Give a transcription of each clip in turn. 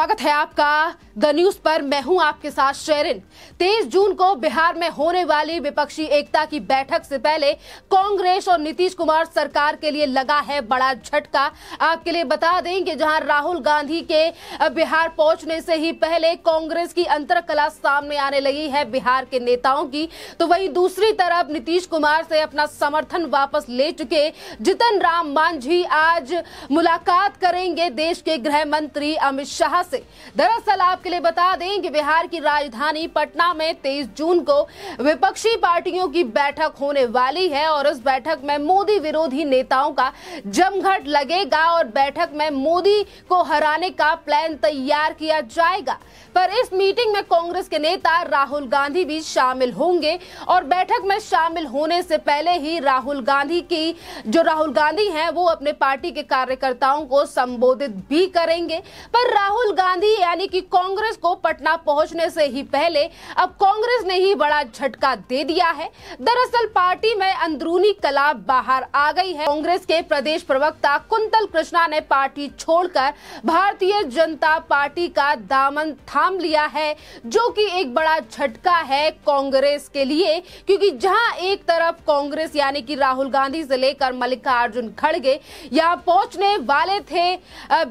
स्वागत है आपका द न्यूज पर मैं हूं आपके साथ शेरिन तेईस जून को बिहार में होने वाली विपक्षी एकता की बैठक से पहले कांग्रेस और नीतीश कुमार सरकार के लिए लगा है बड़ा झटका आपके लिए बता दें कि जहां राहुल गांधी के बिहार पहुंचने से ही पहले कांग्रेस की अंतर कला सामने आने लगी है बिहार के नेताओं की तो वही दूसरी तरफ नीतीश कुमार से अपना समर्थन वापस ले चुके जितन राम मांझी आज मुलाकात करेंगे देश के गृह मंत्री अमित शाह से दरअसल आपके आपके लिए बता दें कि बिहार की राजधानी पटना में 23 जून को विपक्षी पार्टियों की बैठक होने वाली है और उस बैठक में मोदी विरोधी नेताओं का जमघट लगेगा और बैठक में मोदी को हराने का प्लान तैयार किया जाएगा पर इस मीटिंग में कांग्रेस के नेता राहुल गांधी भी शामिल होंगे और बैठक में शामिल होने से पहले ही राहुल गांधी की जो राहुल गांधी हैं वो अपने पार्टी के कार्यकर्ताओं को संबोधित भी करेंगे पर राहुल गांधी यानी कि कांग्रेस कांग्रेस को पटना पहुंचने से ही पहले अब कांग्रेस ने ही बड़ा झटका दे दिया है दरअसल पार्टी में अंदरूनी कला बाहर आ गई है कांग्रेस के प्रदेश प्रवक्ता कुंतल कृष्णा ने पार्टी छोड़कर भारतीय जनता पार्टी का दामन थाम लिया है जो कि एक बड़ा झटका है कांग्रेस के लिए क्योंकि जहां एक तरफ कांग्रेस यानी कि राहुल गांधी से लेकर मल्लिकार्जुन खड़गे यहां पहुंचने वाले थे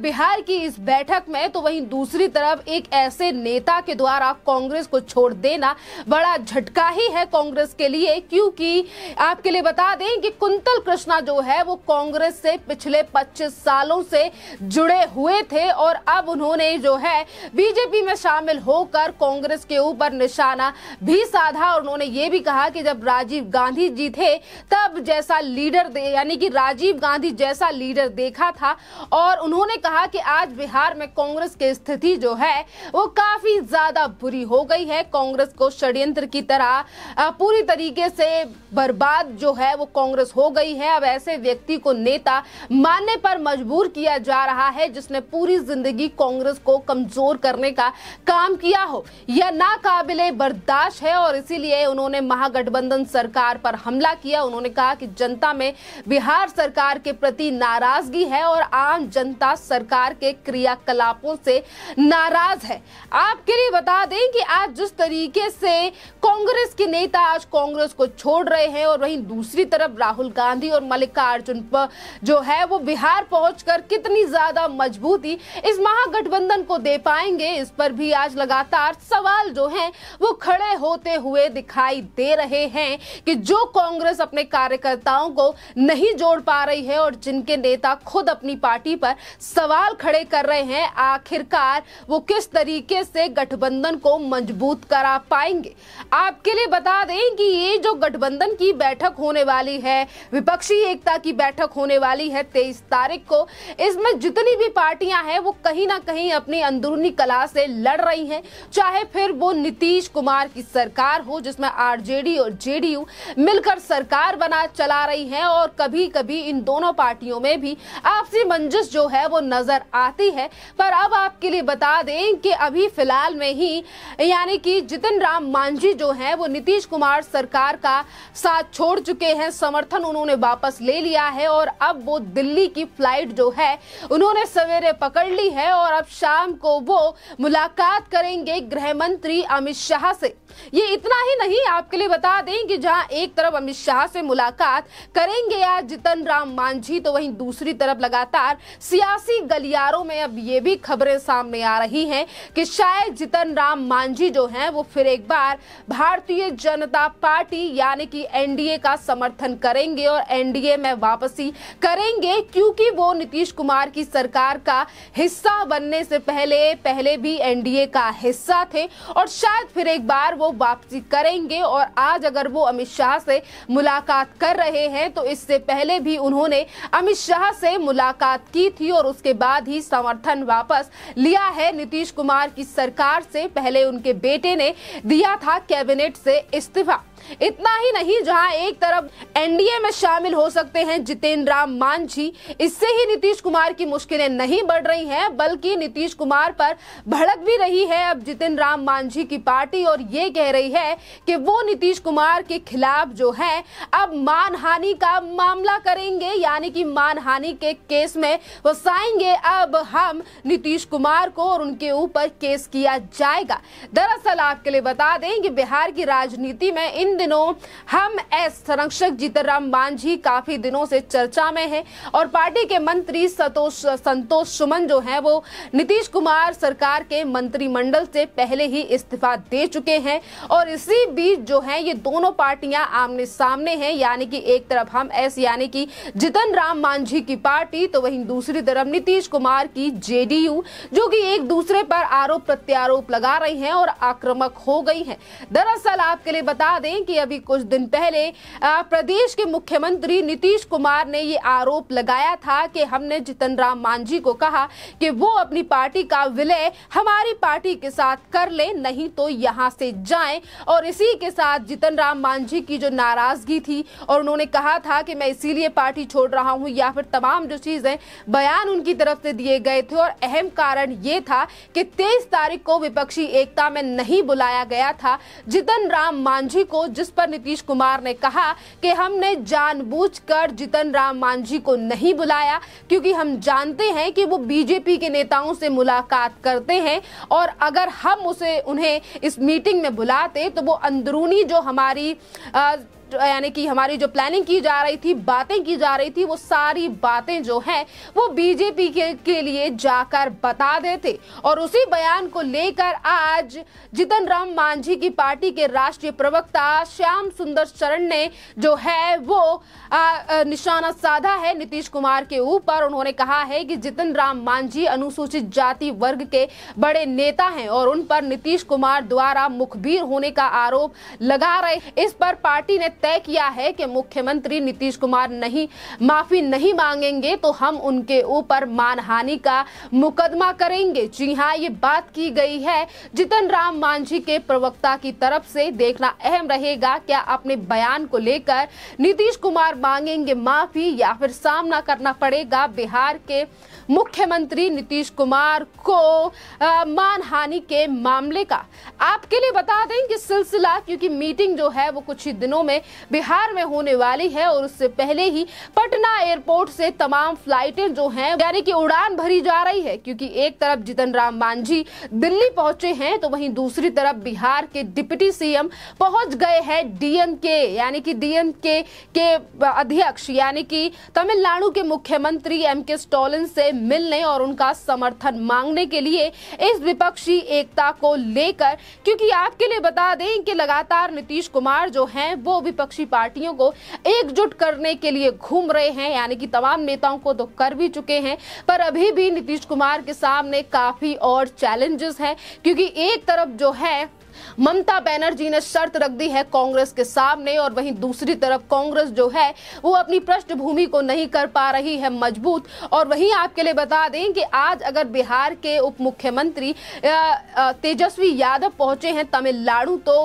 बिहार की इस बैठक में तो वहीं दूसरी तरफ एक ऐसे नेता के द्वारा कांग्रेस को छोड़ देना बड़ा झटका ही है कांग्रेस के लिए क्योंकि आपके लिए बता दें कि कुंतल कृष्णा जो है वो कांग्रेस से पिछले 25 सालों से जुड़े हुए थे और अब उन्होंने जो है बीजेपी में शामिल होकर कांग्रेस के ऊपर निशाना भी साधा और उन्होंने ये भी कहा कि जब राजीव गांधी जी थे तब जैसा लीडर यानी कि राजीव गांधी जैसा लीडर देखा था और उन्होंने कहा कि आज बिहार में कांग्रेस की स्थिति जो है वो काफी ज्यादा बुरी हो गई है कांग्रेस को षड्यंत्र की तरह पूरी तरीके से बर्बाद जो है वो कांग्रेस हो गई है अब ऐसे व्यक्ति को नेता मानने पर मजबूर किया जा रहा है जिसने पूरी जिंदगी कांग्रेस को कमजोर करने का काम किया हो यह नाकाबिले बर्दाश्त है और इसीलिए उन्होंने महागठबंधन सरकार पर हमला किया उन्होंने कहा कि जनता में बिहार सरकार के प्रति नाराजगी है और आम जनता सरकार के क्रियाकलापों से नाराज है है आपके लिए बता दें कि आज जिस तरीके से कांग्रेस के नेता आज कांग्रेस को छोड़ रहे हैं और वहीं दूसरी तरफ राहुल गांधी और मल्लिकार्जुन जो है वो बिहार पहुंचकर कितनी ज्यादा मजबूती इस महागठबंधन को दे पाएंगे इस पर भी आज लगातार सवाल जो हैं वो खड़े होते हुए दिखाई दे रहे हैं कि जो कांग्रेस अपने कार्यकर्ताओं को नहीं जोड़ पा रही है और जिनके नेता खुद अपनी पार्टी पर सवाल खड़े कर रहे हैं आखिरकार वो किस तरीके से गठबंधन को मजबूत करा पाएंगे आज आपके लिए बता दें कि ये जो गठबंधन की बैठक होने वाली है विपक्षी एकता की बैठक होने वाली है तेईस तारीख को इसमें जितनी भी पार्टियां हैं वो कहीं ना कहीं अपनी अंदरूनी कला से लड़ रही हैं चाहे फिर वो नीतीश कुमार की सरकार हो जिसमें आरजेडी और जेडीयू मिलकर सरकार बना चला रही है और कभी कभी इन दोनों पार्टियों में भी आपसी मंजिश जो है वो नजर आती है पर अब आपके लिए बता दें कि अभी फिलहाल में ही यानी कि जितिन राम मांझी जो है वो नीतीश कुमार सरकार का साथ छोड़ चुके हैं समर्थन उन्होंने वापस ले लिया है और अब वो दिल्ली की फ्लाइट जो है उन्होंने सवेरे पकड़ ली है और अब शाम को वो मुलाकात करेंगे गृह मंत्री अमित शाह से ये इतना ही नहीं आपके लिए बता दें कि जहां एक तरफ अमित शाह से मुलाकात करेंगे आज जितन राम मांझी तो वहीं दूसरी तरफ लगातार सियासी गलियारों में अब ये भी खबरें सामने आ रही हैं कि शायद जितन राम मांझी जो हैं वो फिर एक बार भारतीय जनता पार्टी यानी कि एनडीए का समर्थन करेंगे और एनडीए में वापसी करेंगे क्योंकि वो नीतीश कुमार की सरकार का हिस्सा बनने से पहले पहले भी एनडीए का हिस्सा थे और शायद फिर एक बार वो वापसी करेंगे और आज अगर वो अमित शाह से मुलाकात कर रहे हैं तो इससे पहले भी उन्होंने अमित शाह से मुलाकात की थी और उसके बाद ही समर्थन वापस लिया है नीतीश कुमार की सरकार से पहले उनके बेटे ने दिया था कैबिनेट से इस्तीफा इतना ही नहीं जहां एक तरफ एनडीए में शामिल हो सकते हैं जितेंद्र राम मांझी इससे ही नीतीश कुमार की मुश्किलें नहीं बढ़ रही हैं बल्कि नीतीश कुमार पर भड़क भी रही है अब जितेंद्र राम मांझी की पार्टी और ये कह रही है कि वो नीतीश कुमार के खिलाफ जो है अब मानहानि का मामला करेंगे यानी कि मानहानि के केस में वसाएंगे अब हम नीतीश कुमार को और उनके ऊपर केस किया जाएगा दरअसल आपके लिए बता दें कि बिहार की राजनीति में इन इन दिनों हम एस संरक्षक राम मांझी काफी दिनों से चर्चा में है और पार्टी के मंत्री सतोष संतोष सुमन जो हैं वो नीतीश कुमार सरकार के मंत्रिमंडल से पहले ही इस्तीफा दे चुके हैं और इसी बीच जो है ये दोनों पार्टियां आमने सामने हैं यानी कि एक तरफ हम एस यानी कि जीतन राम मांझी की पार्टी तो वहीं दूसरी तरफ नीतीश कुमार की जेडीयू जो कि एक दूसरे पर आरोप प्रत्यारोप लगा रही हैं और आक्रमक हो गई हैं दरअसल आपके लिए बता दें हैं कि अभी कुछ दिन पहले प्रदेश के मुख्यमंत्री नीतीश कुमार ने ये आरोप लगाया था कि हमने जितन राम मांझी को कहा कि वो अपनी पार्टी का विलय हमारी पार्टी के साथ कर ले नहीं तो यहाँ से जाए और इसी के साथ जितन राम मांझी की जो नाराजगी थी और उन्होंने कहा था कि मैं इसीलिए पार्टी छोड़ रहा हूँ या फिर तमाम जो चीज़ें बयान उनकी तरफ से दिए गए थे और अहम कारण ये था कि तेईस तारीख को विपक्षी एकता में नहीं बुलाया गया था जितन राम मांझी को जिस पर नीतीश कुमार ने कहा कि हमने जानबूझकर जितन राम मांझी को नहीं बुलाया क्योंकि हम जानते हैं कि वो बीजेपी के नेताओं से मुलाकात करते हैं और अगर हम उसे उन्हें इस मीटिंग में बुलाते तो वो अंदरूनी जो हमारी आ, यानी कि हमारी जो प्लानिंग की जा रही थी बातें की जा रही थी वो सारी बातें जो हैं वो बीजेपी के, के लिए जाकर बता देते और उसी बयान को लेकर आज जितन राम मांझी की पार्टी के राष्ट्रीय प्रवक्ता श्याम सुंदर चरण ने जो है वो आ, आ, निशाना साधा है नीतीश कुमार के ऊपर उन्होंने कहा है कि जितन राम मांझी अनुसूचित जाति वर्ग के बड़े नेता हैं और उन पर नीतीश कुमार द्वारा मुखबिर होने का आरोप लगा रहे इस पर पार्टी ने तय किया है कि मुख्यमंत्री नीतीश कुमार नहीं माफी नहीं मांगेंगे तो हम उनके ऊपर मानहानि का मुकदमा करेंगे जी हाँ ये बात की गई है जितन राम मांझी के प्रवक्ता की तरफ से देखना अहम रहेगा क्या अपने बयान को लेकर नीतीश कुमार मांगेंगे माफी या फिर सामना करना पड़ेगा बिहार के मुख्यमंत्री नीतीश कुमार को मानहानि के मामले का आपके लिए बता दें कि सिलसिला क्योंकि मीटिंग जो है वो कुछ ही दिनों में बिहार में होने वाली है और उससे पहले ही पटना एयरपोर्ट से तमाम फ्लाइटें जो हैं यानी कि उड़ान भरी जा रही है क्योंकि एक तरफ जीतन राम मांझी दिल्ली पहुंचे हैं तो वहीं दूसरी तरफ बिहार के डिप्टी सीएम पहुंच गए हैं डीएमके यानी कि डीएमके के अध्यक्ष यानी कि तमिलनाडु के मुख्यमंत्री एम के स्टॉलिन से मिलने और उनका समर्थन मांगने के लिए इस विपक्षी एकता को लेकर क्योंकि आपके लिए बता दें कि लगातार नीतीश कुमार जो हैं वो विपक्ष विपक्षी पार्टियों को एकजुट करने के लिए घूम रहे हैं यानी कि तमाम नेताओं को तो कर भी चुके हैं पर अभी भी नीतीश कुमार के सामने काफी और चैलेंजेस हैं क्योंकि एक तरफ जो है ममता बनर्जी ने शर्त रख दी है कांग्रेस के सामने और वहीं दूसरी तरफ कांग्रेस जो है वो अपनी पृष्ठभूमि को नहीं कर पा रही है मजबूत और वहीं आपके लिए बता दें कि आज अगर बिहार के उप मुख्यमंत्री तेजस्वी यादव पहुंचे हैं तमिलनाडु तो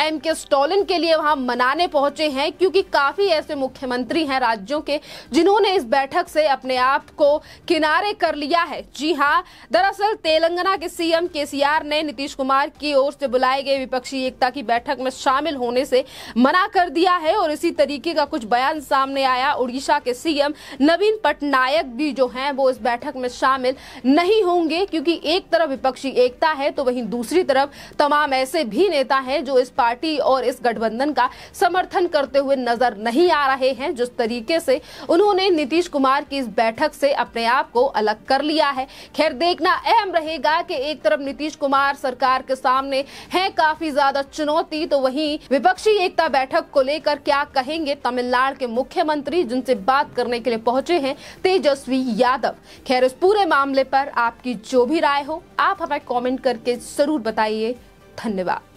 एम के स्टॉलिन के लिए वहां मनाने पहुंचे हैं क्योंकि काफी ऐसे मुख्यमंत्री हैं राज्यों के जिन्होंने इस बैठक से अपने आप को किनारे कर लिया है जी हाँ दरअसल तेलंगाना के सीएम के ने नीतीश कुमार की ओर से बुलाए गए विपक्षी एकता की बैठक में शामिल होने से मना कर दिया है और इसी तरीके का कुछ बयान सामने आया उड़ीसा के सीएम नवीन पटनायक भी जो है वो इस बैठक में शामिल नहीं होंगे क्योंकि एक तरफ विपक्षी एकता है तो वहीं दूसरी तरफ तमाम ऐसे भी नेता हैं जो इस पार्टी और इस गठबंधन का समर्थन करते हुए नजर नहीं आ रहे हैं जिस तरीके से उन्होंने नीतीश कुमार की इस बैठक से अपने आप को अलग कर लिया है खैर देखना अहम रहेगा कि एक तरफ नीतीश कुमार सरकार के सामने है काफी ज्यादा चुनौती तो वहीं विपक्षी एकता बैठक को लेकर क्या कहेंगे तमिलनाडु के मुख्यमंत्री जिनसे बात करने के लिए पहुंचे हैं तेजस्वी यादव खैर इस पूरे मामले पर आपकी जो भी राय हो आप हमें कमेंट करके जरूर बताइए धन्यवाद